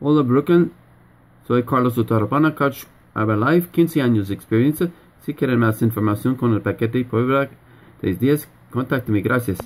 Hola Brooklyn. Soy Carlos Utarapana, coach life, 15 años de experiencia. Si quieren más información con el paquete de 3 días, contactenme. Gracias.